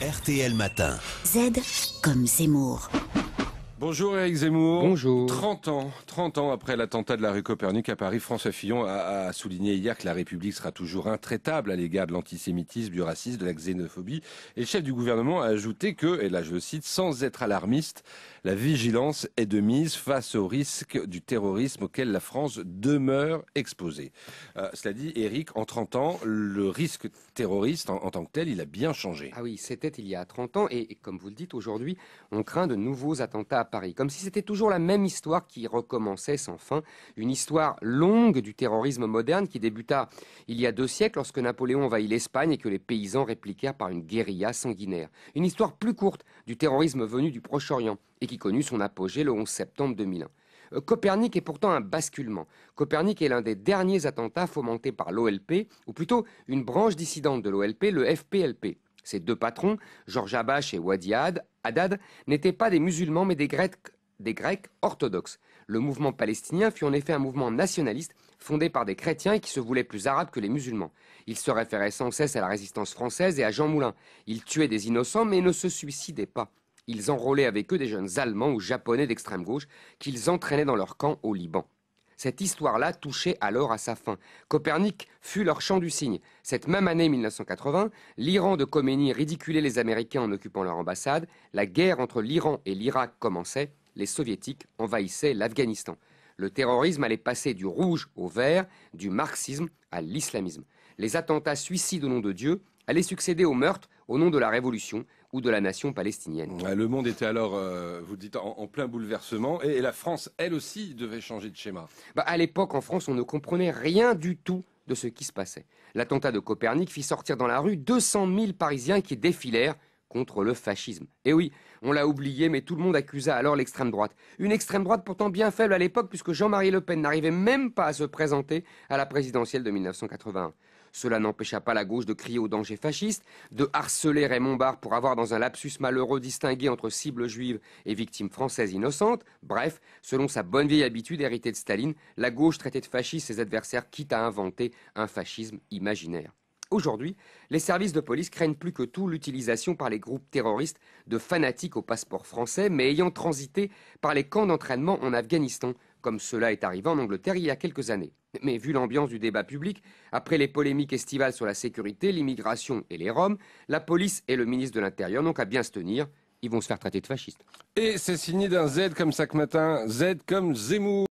RTL Matin. Z comme Zemmour. Bonjour Eric Zemmour. Bonjour. 30 ans, 30 ans après l'attentat de la rue Copernic à Paris, François Fillon a, souligné hier que la République sera toujours intraitable à l'égard de l'antisémitisme, du racisme, de la xénophobie. Et le chef du gouvernement a ajouté que, et là je cite, sans être alarmiste, la vigilance est de mise face au risque du terrorisme auquel la France demeure exposée. Euh, cela dit, Eric, en 30 ans, le risque terroriste en, tant que tel, il a bien changé. Ah oui, c'était il y a 30 ans et comme vous le dites aujourd'hui, on craint de nouveaux attentats Paris. Comme si c'était toujours la même histoire qui recommençait sans fin. Une histoire longue du terrorisme moderne qui débuta il y a deux siècles lorsque Napoléon envahit l'Espagne et que les paysans répliquèrent par une guérilla sanguinaire. Une histoire plus courte du terrorisme venu du Proche-Orient et qui connut son apogée le 11 septembre 2001. Euh, Copernic est pourtant un basculement. Copernic est l'un des derniers attentats fomentés par l'OLP, ou plutôt une branche dissidente de l'OLP, le FPLP. Ces deux patrons, Georges Abache et Wadi Haddad, n'étaient pas des musulmans mais des Grecs, des Grecs orthodoxes. Le mouvement palestinien fut en effet un mouvement nationaliste fondé par des chrétiens et qui se voulaient plus arabes que les musulmans. Ils se référaient sans cesse à la résistance française et à Jean Moulin. Ils tuaient des innocents mais ne se suicidaient pas. Ils enrôlaient avec eux des jeunes Allemands ou Japonais d'extrême gauche qu'ils entraînaient dans leur camp au Liban. Cette histoire-là touchait alors à sa fin. Copernic fut leur champ du signe. Cette même année 1980, l'Iran de Khomeini ridiculait les Américains en occupant leur ambassade, la guerre entre l'Iran et l'Irak commençait, les soviétiques envahissaient l'Afghanistan. Le terrorisme allait passer du rouge au vert, du marxisme à l'islamisme. Les attentats suicides au nom de Dieu allaient succéder aux meurtres au nom de la révolution ou de la nation palestinienne. Le monde était alors, euh, vous le dites, en, plein bouleversement et, la France, elle aussi, devait changer de schéma. Bah, à l'époque, en France, on ne comprenait rien du tout de ce qui se passait. L'attentat de Copernic fit sortir dans la rue 200 000 Parisiens qui défilèrent contre le fascisme. Et eh oui, on l'a oublié, mais tout le monde accusa alors l'extrême droite. Une extrême droite pourtant bien faible à l'époque, puisque Jean-Marie Le Pen n'arrivait même pas à se présenter à la présidentielle de 1981. Cela n'empêcha pas la gauche de crier au danger fasciste, de harceler Raymond Barre pour avoir dans un lapsus malheureux distingué entre cible juive et victimes françaises innocentes. Bref, selon sa bonne vieille habitude héritée de Staline, la gauche traitait de fasciste ses adversaires quitte à inventer un fascisme imaginaire. Aujourd'hui, les services de police craignent plus que tout l'utilisation par les groupes terroristes de fanatiques au passeport français, mais ayant transité par les camps d'entraînement en Afghanistan, comme cela est arrivé en Angleterre il y a quelques années. Mais vu l'ambiance du débat public, après les polémiques estivales sur la sécurité, l'immigration et les Roms, la police et le ministre de l'Intérieur n'ont qu'à bien se tenir. Ils vont se faire traiter de fascistes. Et c'est signé d'un Z comme ça que matin, Z comme Zemmour.